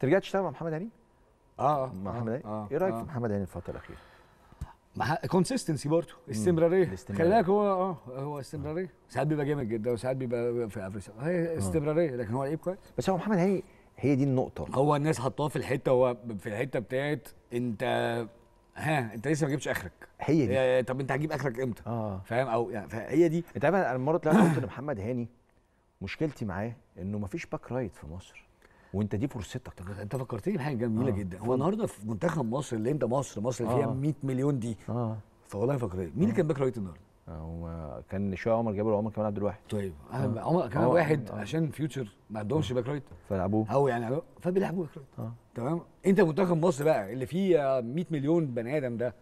ترجع تشتغل مع محمد هاني؟ اه, آه، مع محمد هاني؟ آه. آه. ايه رايك آه. في محمد هاني الفتره الاخيره؟ كونسيستنسي برضه استمراريه خلي بالك هو اه هو استمراريه ساعات بيبقى جامد جدا وساعات بيبقى في افريج هي آه. استمراريه لكن هو لعيب كويس بس هو محمد هاني هي دي النقطه هو الناس حطوها في الحته هو في الحته بتاعت انت ها انت لسه ما جبتش اخرك هي دي طب انت هتجيب اخرك امتى آه. فاهم او يعني هي دي انت عارف انا المره اللي قلت لمحمد هاني مشكلتي معاه انه ما فيش باك رايت في مصر وانت دي فرصتك انت فكرتني بحاجه جميله آه. جدا هو النهارده في منتخب مصر اللي انت مصر مصر آه. فيها 100 مليون دي اه فوالله فكرتني مين اللي آه. كان باك رايت النهارده؟ آه، هو كان شويه عمر جابر وعمر كمال عبد الواحد طيب آه. عمر آه. كمال واحد آه. عشان فيوتشر ما عندهمش آه. باك رايت فلعبوه او يعني فبيلعبوه باك رايت آه. تمام انت منتخب مصر بقى اللي فيه 100 مليون بني ادم ده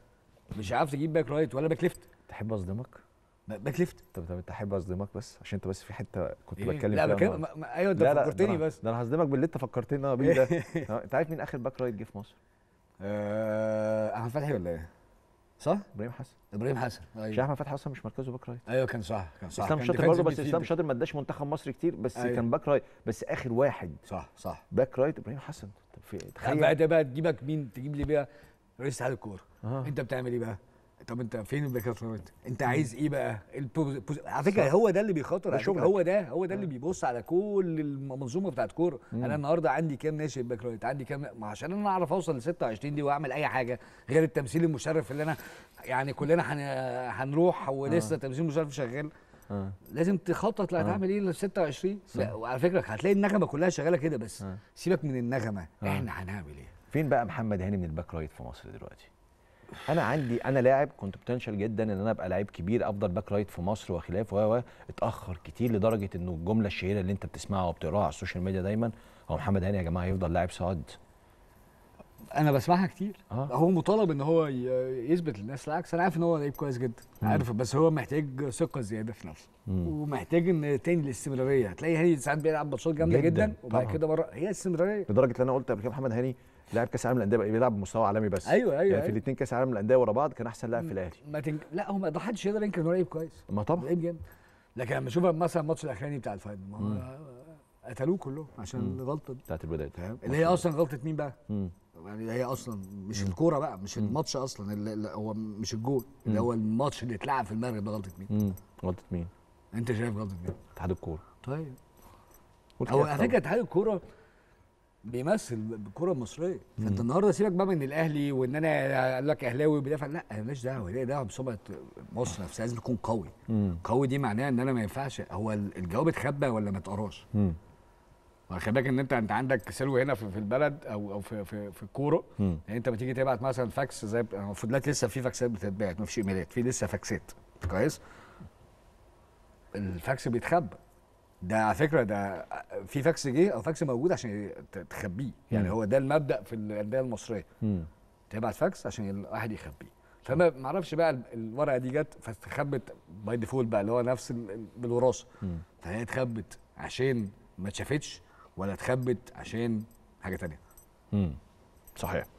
مش عارف تجيب باك رايت ولا باك ليفت تحب اصدمك؟ باك ليفت طب طب انت احب اصدمك بس عشان انت بس في حته كنت إيه؟ بتكلم لا بتكلم ما... ايوه انت فكرتني بس ده انا هصدمك باللي انت فكرتني ان انا بيه ده انت عارف مين اخر باك رايت جه في مصر؟ آه، احمد فتحي ولا ايه؟ صح؟ ابراهيم حسن ابراهيم حسن ايوه مش احمد فتحي اصلا مش مركزه باك رايت ايوه كان صح كان صح اسلام شاطر برضه بس اسلام شاطر ما اداش منتخب مصر كتير بس أيوة. كان باك رايت بس اخر واحد صح صح باك رايت ابراهيم حسن طب في تخيل بقى بقى تجيبك مين تجيب لي بيها رئيس اتحاد الكوره انت بتعمل ايه بقى؟ طب انت فين الدكاتره انت انت عايز ايه بقى إيه على فكره هو ده اللي بيخاطر شغل هو ده هو ده اللي بيبص على كل المنظومه بتاعت كوره انا النهارده عندي كام ناشئ باك رايت عندي كام ما عشان انا اعرف اوصل ل 26 دي واعمل اي حاجه غير التمثيل المشرف اللي انا يعني كلنا حن... هنروح ولسه آه. تمثيل مشرف شغال آه. لازم تخطط لا آه. هتعمل ايه ل 26 وعلى فكره هتلاقي النغمه كلها شغاله كده بس آه. سيبك من النغمه آه. احنا هنعمل ايه فين بقى محمد هاني من الباك رايت في مصر دلوقتي انا عندي انا لاعب كنت بوتنشال جدا ان انا ابقى لعيب كبير افضل باك رايت في مصر وخلافه و اتاخر كتير لدرجه انه الجمله الشهيره اللي انت بتسمعها وبتقراها على السوشيال ميديا دايما هو محمد هاني يا جماعه يفضل لاعب صاعد انا بسمعها كتير آه. هو مطالب ان هو يثبت للناس العكس انا عارف ان هو لعيب كويس جدا عارف بس هو محتاج ثقه زياده في نفسه ومحتاج ان تاني الاستمراريه هتلاقي هاني ساعات بيلعب ماتشات جامده جدا, جداً وبعد كده بره هي استمراريه لدرجه ان انا قلت قبل كده محمد هاني لاعب كاس العالم للانديه بيلعب بمستوى عالمي بس ايوه ايوه يعني أيوة. في الاثنين كاس العالم للانديه ورا بعض كان احسن لاعب في الاهلي ما تنك... لا هو ما حدش يقدر ينكر انه لعيب كويس ما طبعا لعيب جامد لكن لما اشوف مثلا الماتش الاخراني بتاع الفاينل ما هو قتلوه كلهم عشان الغلطه دي بتاعت البدايه اللي هي اصلا غلطه مين بقى؟ مم. يعني هي اصلا مش الكوره بقى مش الماتش اصلا اللي هو مش الجول اللي هو الماتش اللي اتلعب في المغرب ده غلطه مين؟ غلطه مين؟ انت شايف غلطه مين؟ اتحاد الكوره طيب هو على فكره اتحاد الكوره بيمثل الكره المصريه فانت النهارده سيبك بقى من الاهلي وان انا اقول لك اهلاوي بدافع لا انا ماليش دعوه ليه دعوه بصبغه مصر نفسها لازم تكون قوي مم. قوي دي معناها ان انا ما ينفعش هو الجواب اتخبى ولا ما اتقراش واخد بالك ان انت انت عندك سلو هنا في, في البلد او او في في, في الكوره يعني انت بتيجي تبعت مثلا فاكس زي المفروض لسه في فاكسات بتتبعت ما فيش ايميلات في لسه فاكسات كويس الفاكس بيتخبى ده على فكره ده آه، في فاكس جه او فاكس موجود عشان تخبيه يعني هو ده المبدا في الانديه المصريه تبعت فاكس عشان الواحد يخبيه فما معرفش بقى الورقه دي جت فاتخبت باي ديفولت بقى اللي هو نفس بالوراثه فهي اتخبت عشان ما اتشافتش ولا اتخبت عشان حاجه ثانيه صحيح